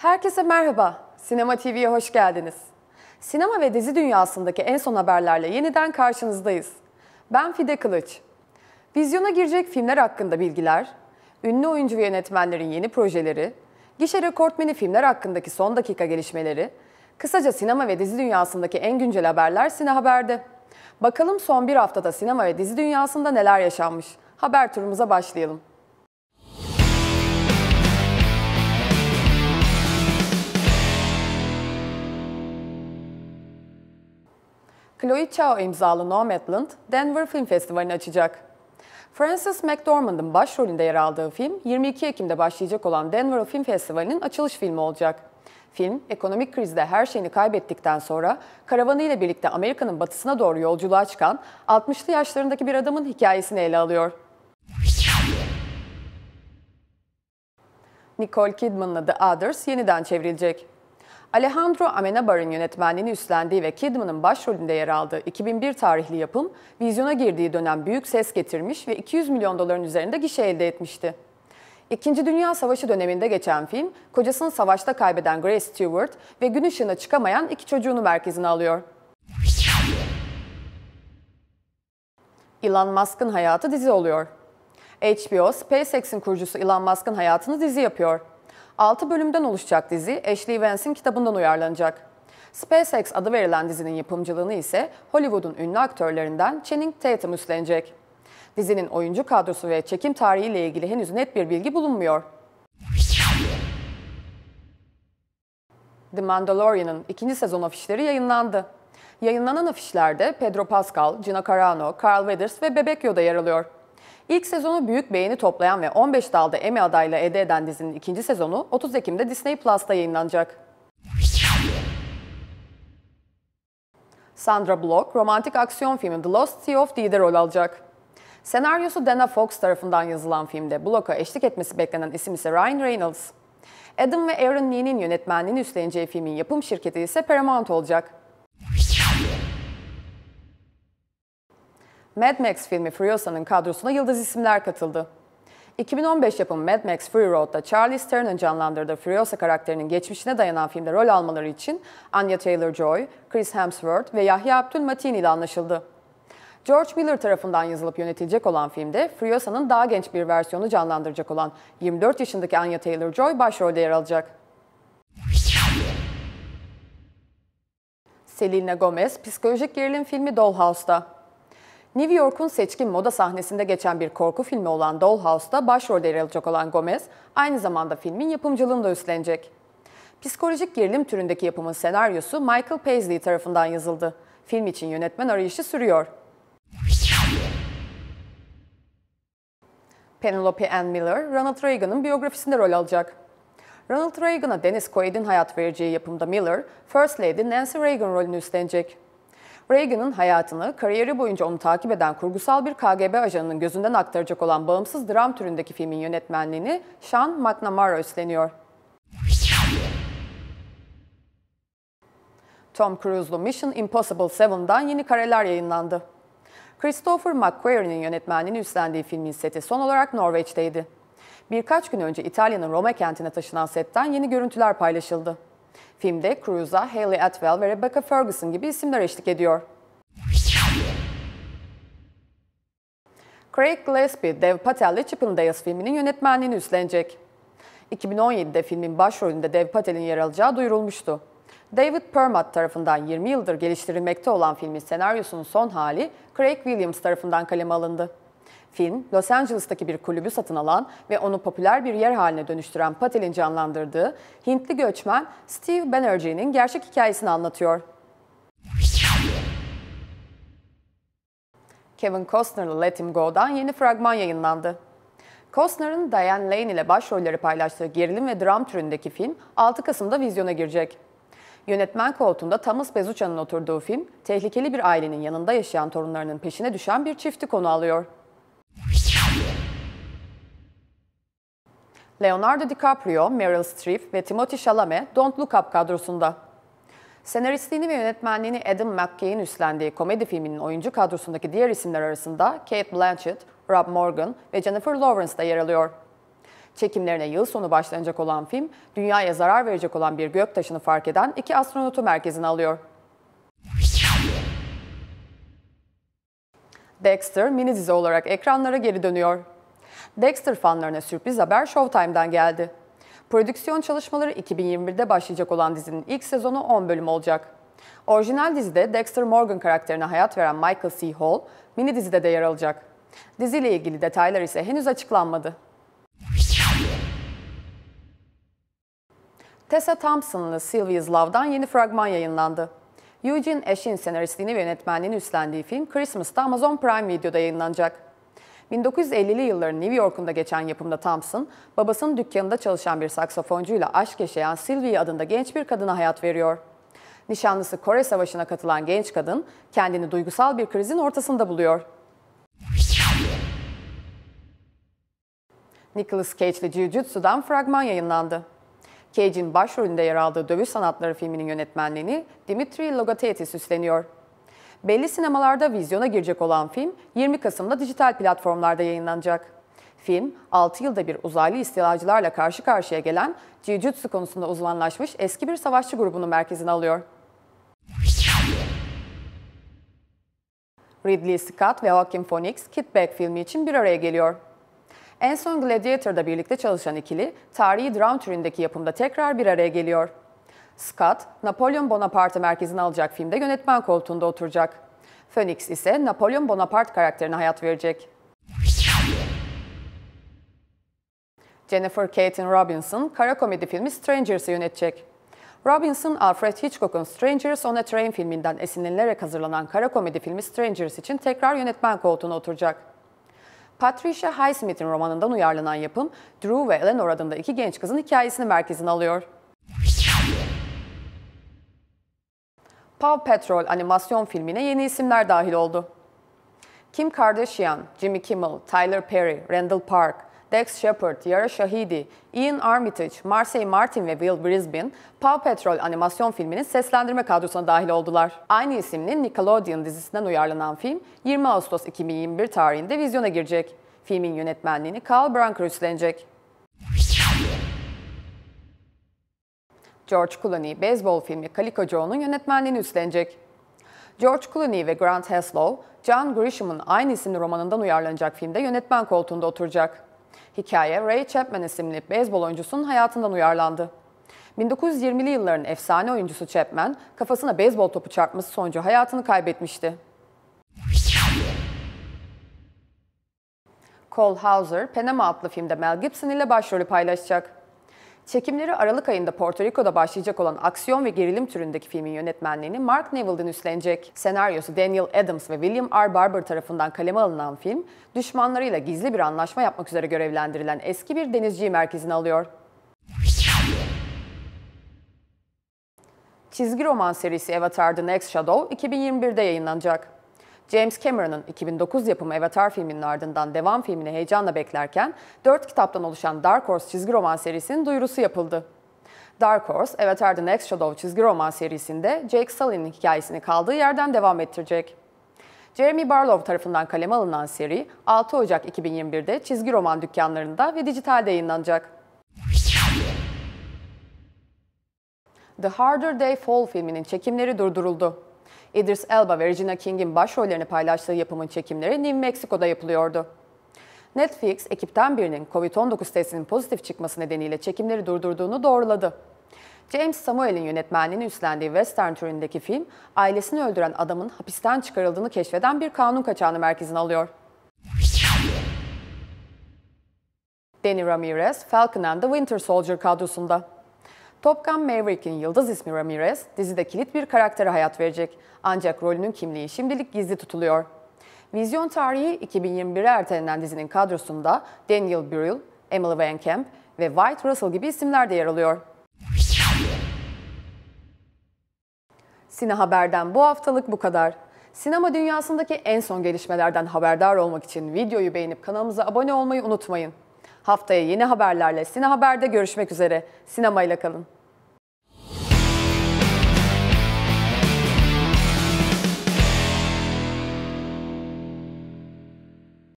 Herkese merhaba. Sinema TV'ye hoş geldiniz. Sinema ve dizi dünyasındaki en son haberlerle yeniden karşınızdayız. Ben Fide Kılıç. Vizyona girecek filmler hakkında bilgiler, ünlü oyuncu ve yönetmenlerin yeni projeleri, gişe rekortmeni filmler hakkındaki son dakika gelişmeleri, kısaca sinema ve dizi dünyasındaki en güncel haberler Sine Haber'de. Bakalım son bir haftada sinema ve dizi dünyasında neler yaşanmış. Haber turumuza başlayalım. Chloe Chao imzalı No Nomadland, Denver Film Festivali'ni açacak. Frances McDormand'ın başrolünde yer aldığı film, 22 Ekim'de başlayacak olan Denver Film Festivali'nin açılış filmi olacak. Film, ekonomik krizde her şeyini kaybettikten sonra karavanıyla birlikte Amerika'nın batısına doğru yolculuğa çıkan 60'lı yaşlarındaki bir adamın hikayesini ele alıyor. Nicole Kidman'la The Others yeniden çevrilecek. Alejandro Amenabar'ın yönetmenliğini üstlendiği ve Kidman'ın başrolünde yer aldığı 2001 tarihli yapım, vizyona girdiği dönem büyük ses getirmiş ve 200 milyon doların üzerinde gişe elde etmişti. İkinci Dünya Savaşı döneminde geçen film, kocasını savaşta kaybeden Grace Stewart ve gün ışığına çıkamayan iki çocuğunu merkezine alıyor. Elon Musk'ın hayatı dizi oluyor. HBO, SpaceX'in kurucusu Elon Musk'ın hayatını dizi yapıyor. 6 bölümden oluşacak dizi Ashley Vance'in kitabından uyarlanacak. SpaceX adı verilen dizinin yapımcılığını ise Hollywood'un ünlü aktörlerinden Channing Tatum üstlenecek. Dizinin oyuncu kadrosu ve çekim tarihiyle ilgili henüz net bir bilgi bulunmuyor. The Mandalorian'ın ikinci sezon afişleri yayınlandı. Yayınlanan afişlerde Pedro Pascal, Gina Carano, Carl Weathers ve Bebek Yoda yer alıyor. İlk sezonu büyük beğeni toplayan ve 15 dalda Emmy adayla elde eden dizinin ikinci sezonu 30 Ekim'de Disney Plus'ta yayınlanacak. Sandra Block, romantik aksiyon filmi The Lost Sea of D'de rol alacak. Senaryosu Dana Fox tarafından yazılan filmde Block'a eşlik etmesi beklenen isim ise Ryan Reynolds. Adam ve Aaron Lee'nin yönetmenliğini üstleneceği filmin yapım şirketi ise Paramount olacak. Mad Max filmi Furiosa'nın kadrosuna yıldız isimler katıldı. 2015 yapımı Mad Max Fury Road'da Charlie Stern'ın canlandırdığı Furiosa karakterinin geçmişine dayanan filmde rol almaları için Anya Taylor-Joy, Chris Hemsworth ve Yahya Abdülmatin ile anlaşıldı. George Miller tarafından yazılıp yönetilecek olan filmde Furiosa'nın daha genç bir versiyonu canlandıracak olan 24 yaşındaki Anya Taylor-Joy başrolde yer alacak. Selena Gomez psikolojik gerilim filmi Dollhouse'da. New York'un seçkin moda sahnesinde geçen bir korku filmi olan Dollhouse'da başrolde yer alacak olan Gomez, aynı zamanda filmin yapımcılığını da üstlenecek. Psikolojik gerilim türündeki yapımın senaryosu Michael Paisley tarafından yazıldı. Film için yönetmen arayışı sürüyor. Penelope Ann Miller, Ronald Reagan'ın biyografisinde rol alacak. Ronald Reagan'a Dennis Quaid'in hayat vereceği yapımda Miller, First Lady Nancy Reagan rolünü üstlenecek. Reagan'ın hayatını kariyeri boyunca onu takip eden kurgusal bir KGB ajanının gözünden aktaracak olan bağımsız dram türündeki filmin yönetmenliğini Sean McNamara üstleniyor. Tom Cruise'lu Mission Impossible 7'dan yeni kareler yayınlandı. Christopher McQuarrie'nin yönetmenliğini üstlendiği filmin seti son olarak Norveç'teydi. Birkaç gün önce İtalya'nın Roma kentine taşınan setten yeni görüntüler paylaşıldı. Filmde Cruz'a Hayley Atwell ve Rebecca Ferguson gibi isimler eşlik ediyor. Craig Gillespie, Dev Patel ile Chippendales filminin yönetmenliğini üstlenecek. 2017'de filmin başrolünde Dev Patel'in yer alacağı duyurulmuştu. David Permat tarafından 20 yıldır geliştirilmekte olan filmin senaryosunun son hali Craig Williams tarafından kaleme alındı. Film, Los Angeles'taki bir kulübü satın alan ve onu popüler bir yer haline dönüştüren Patel'in canlandırdığı Hintli göçmen Steve Banerjee'nin gerçek hikayesini anlatıyor. Kevin Costner'la Let Him Go'dan yeni fragman yayınlandı. Costner'ın Diane Lane ile başrolleri paylaştığı gerilim ve dram türündeki film 6 Kasım'da vizyona girecek. Yönetmen koltuğunda Thomas Bezucha'nın oturduğu film, tehlikeli bir ailenin yanında yaşayan torunlarının peşine düşen bir çifti konu alıyor. Leonardo DiCaprio, Meryl Streep ve Timothée Chalamet Don't Look Up kadrosunda. Senaristliğini ve yönetmenliğini Adam McKay'in üstlendiği komedi filminin oyuncu kadrosundaki diğer isimler arasında Kate Blanchett, Rob Morgan ve Jennifer Lawrence da yer alıyor. Çekimlerine yıl sonu başlanacak olan film, dünyaya zarar verecek olan bir göktaşını fark eden iki astronotu merkezine alıyor. Dexter mini dizi olarak ekranlara geri dönüyor. Dexter fanlarına sürpriz haber Showtime'dan geldi. Prodüksiyon çalışmaları 2021'de başlayacak olan dizinin ilk sezonu 10 bölüm olacak. Orijinal dizide Dexter Morgan karakterine hayat veren Michael C. Hall, mini dizide de yer alacak. Diziyle ilgili detaylar ise henüz açıklanmadı. Tessa Thompson'lı Sylvia's Love'dan yeni fragman yayınlandı. Eugene Ash'in senaristliğini ve yönetmenliğini üstlendiği film Christmas'ta Amazon Prime Video'da yayınlanacak. 1950'li yılların New York'unda geçen yapımda Thompson, babasının dükkanında çalışan bir saksafoncuyla aşk yaşayan Sylvie adında genç bir kadına hayat veriyor. Nişanlısı Kore Savaşı'na katılan genç kadın kendini duygusal bir krizin ortasında buluyor. Nicholas Cage'li Jiu-Jitsu'dan fragman yayınlandı. Cage'in başrolünde yer aldığı Dövüş Sanatları filminin yönetmenliğini Dimitri Logothetis üstleniyor. Belli sinemalarda vizyona girecek olan film 20 Kasım'da dijital platformlarda yayınlanacak. Film, 6 yılda bir uzaylı istilacılarla karşı karşıya gelen jiu konusunda uzmanlaşmış eski bir savaşçı grubunu merkezine alıyor. Ridley Scott ve Joaquin Phoenix Kid Back filmi için bir araya geliyor. En son Gladiator'da birlikte çalışan ikili, tarihi dram türündeki yapımda tekrar bir araya geliyor. Scott, Napolyon Bonaparte merkezini alacak filmde yönetmen koltuğunda oturacak. Phoenix ise Napolyon Bonaparte karakterine hayat verecek. Jennifer Caton Robinson, kara komedi filmi Strangers'ı yönetecek. Robinson, Alfred Hitchcock'un Strangers on a Train filminden esinlenilerek hazırlanan kara komedi filmi Strangers için tekrar yönetmen koltuğuna oturacak. Patricia Highsmith'in romanından uyarlanan yapım, Drew ve Eleanor adında iki genç kızın hikayesini merkezine alıyor. Paw Patrol animasyon filmine yeni isimler dahil oldu. Kim Kardashian, Jimmy Kimmel, Tyler Perry, Randall Park, Dex Shepard, Yara Shahidi, Ian Armitage, Marseille Martin ve Will Brisbane, Paw Patrol animasyon filminin seslendirme kadrosuna dahil oldular. Aynı isimli Nickelodeon dizisinden uyarlanan film 20 Ağustos 2021 tarihinde vizyona girecek. Filmin yönetmenliğini Carl Brunker üstlenecek. George Clooney beyzbol filmi Calico Joe'nun yönetmenliğini üstlenecek. George Clooney ve Grant Haslow, John Grisham'ın aynı isimli romanından uyarlanacak filmde yönetmen koltuğunda oturacak. Hikaye Ray Chapman isimli beyzbol oyuncusunun hayatından uyarlandı. 1920'li yılların efsane oyuncusu Chapman, kafasına beyzbol topu çarpması sonucu hayatını kaybetmişti. Cole Hauser, Panama adlı filmde Mel Gibson ile başrolü paylaşacak. Çekimleri Aralık ayında Porto Rico'da başlayacak olan aksiyon ve gerilim türündeki filmin yönetmenliğini Mark Neville'den üstlenecek. Senaryosu Daniel Adams ve William R. Barber tarafından kaleme alınan film, düşmanlarıyla gizli bir anlaşma yapmak üzere görevlendirilen eski bir denizci merkezine alıyor. Çizgi roman serisi Avatar The Next Shadow 2021'de yayınlanacak. James Cameron'ın 2009 yapımı Avatar filminin ardından devam filmini heyecanla beklerken 4 kitaptan oluşan Dark Horse çizgi roman serisinin duyurusu yapıldı. Dark Horse, Avatar The Next Shadow çizgi roman serisinde Jake Sully'nin hikayesini kaldığı yerden devam ettirecek. Jeremy Barlow tarafından kaleme alınan seri 6 Ocak 2021'de çizgi roman dükkanlarında ve dijitalde yayınlanacak. The Harder They Fall filminin çekimleri durduruldu. Idris Elba ve Regina King'in başrollerini paylaştığı yapımın çekimleri New Mexico'da yapılıyordu. Netflix ekipten birinin COVID-19 testinin pozitif çıkması nedeniyle çekimleri durdurduğunu doğruladı. James Samuel'in yönetmenliğini üstlendiği western türündeki film, ailesini öldüren adamın hapisten çıkarıldığını keşfeden bir kanun kaçağını merkezine alıyor. Danny Ramirez, Falcon and the Winter Soldier kadrosunda. Top Gun Maverick'in yıldız ismi Ramirez, dizide kilit bir karaktere hayat verecek. Ancak rolünün kimliği şimdilik gizli tutuluyor. Vizyon tarihi 2021'e ertelenen dizinin kadrosunda Daniel Brühl, Emily Van Camp ve White Russell gibi isimler de yer alıyor. Sine Haber'den bu haftalık bu kadar. Sinema dünyasındaki en son gelişmelerden haberdar olmak için videoyu beğenip kanalımıza abone olmayı unutmayın. Haftaya yeni haberlerle Sine Haber'de görüşmek üzere. Sinemayla kalın.